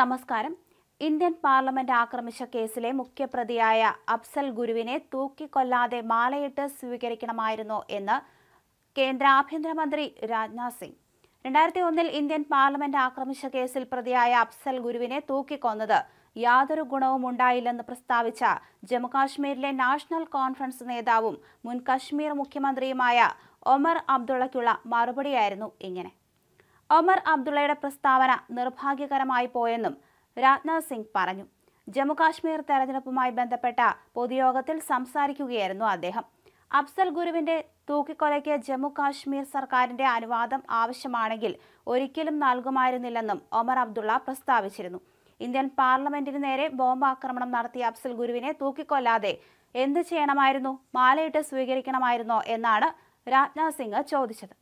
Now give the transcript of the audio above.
നമസ്കാരം Indian parliament ആക്രമിച്ച കേസിലെ മുഖ്യപ്രതിയായ അഫ്സൽ ഗുരുവിനെ തൂക്കിക്കൊല്ലാതെ മാലയിട്ട് സ്വീകരിക്കണമായിരുന്നു എന്ന് കേന്ദ്ര ആഭ്യന്തരമന്ത്രി രാജ്നാഥ് സിംഗ് രണ്ടായിരത്തി ഒന്നിൽ ഇന്ത്യൻ പാർലമെന്റ് ആക്രമിച്ച കേസിൽ പ്രതിയായ അഫ്സൽ ഗുരുവിനെ തൂക്കിക്കൊന്നത് യാതൊരു ഗുണവും ഉണ്ടായില്ലെന്ന് പ്രസ്താവിച്ച ജമ്മുകാശ്മീരിലെ നാഷണൽ കോൺഫറൻസ് നേതാവും മുൻ കശ്മീർ മുഖ്യമന്ത്രിയുമായ ഒമർ അബ്ദുള്ളയ്ക്കുള്ള മറുപടിയായിരുന്നു ഇങ്ങനെ ഒമർ അബ്ദുള്ളയുടെ പ്രസ്താവന നിർഭാഗ്യകരമായി പോയെന്നും രാജ്നാഥ് സിംഗ് പറഞ്ഞു ജമ്മുകാശ്മീർ തെരഞ്ഞെടുപ്പുമായി ബന്ധപ്പെട്ട പൊതുയോഗത്തിൽ സംസാരിക്കുകയായിരുന്നു അദ്ദേഹം അഫ്സൽ ഗുരുവിന്റെ തൂക്കിക്കൊലയ്ക്ക് ജമ്മു കാശ്മീർ സർക്കാരിന്റെ അനുവാദം ആവശ്യമാണെങ്കിൽ ഒരിക്കലും നൽകുമായിരുന്നില്ലെന്നും ഒമർ അബ്ദുള്ള പ്രസ്താവിച്ചിരുന്നു ഇന്ത്യൻ പാർലമെന്റിന് നേരെ ബോംബാക്രമണം നടത്തിയ അഫ്സൽ ഗുരുവിനെ തൂക്കിക്കൊല്ലാതെ എന്ത് ചെയ്യണമായിരുന്നു മാലയിട്ട് സ്വീകരിക്കണമായിരുന്നോ എന്നാണ് രാജ്നാഥ് സിംഗ് ചോദിച്ചത്